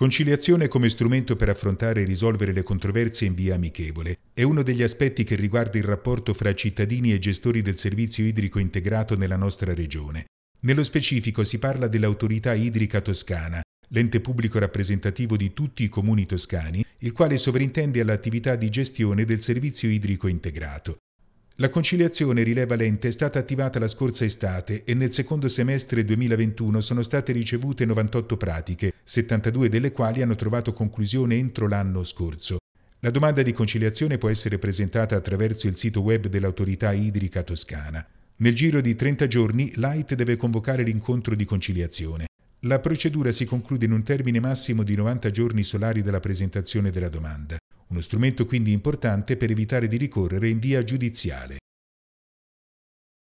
Conciliazione come strumento per affrontare e risolvere le controversie in via amichevole è uno degli aspetti che riguarda il rapporto fra cittadini e gestori del servizio idrico integrato nella nostra regione. Nello specifico si parla dell'autorità idrica toscana, l'ente pubblico rappresentativo di tutti i comuni toscani, il quale sovrintende all'attività di gestione del servizio idrico integrato. La conciliazione rileva lente è stata attivata la scorsa estate e nel secondo semestre 2021 sono state ricevute 98 pratiche, 72 delle quali hanno trovato conclusione entro l'anno scorso. La domanda di conciliazione può essere presentata attraverso il sito web dell'autorità idrica toscana. Nel giro di 30 giorni l'AIT deve convocare l'incontro di conciliazione. La procedura si conclude in un termine massimo di 90 giorni solari dalla presentazione della domanda uno strumento quindi importante per evitare di ricorrere in via giudiziale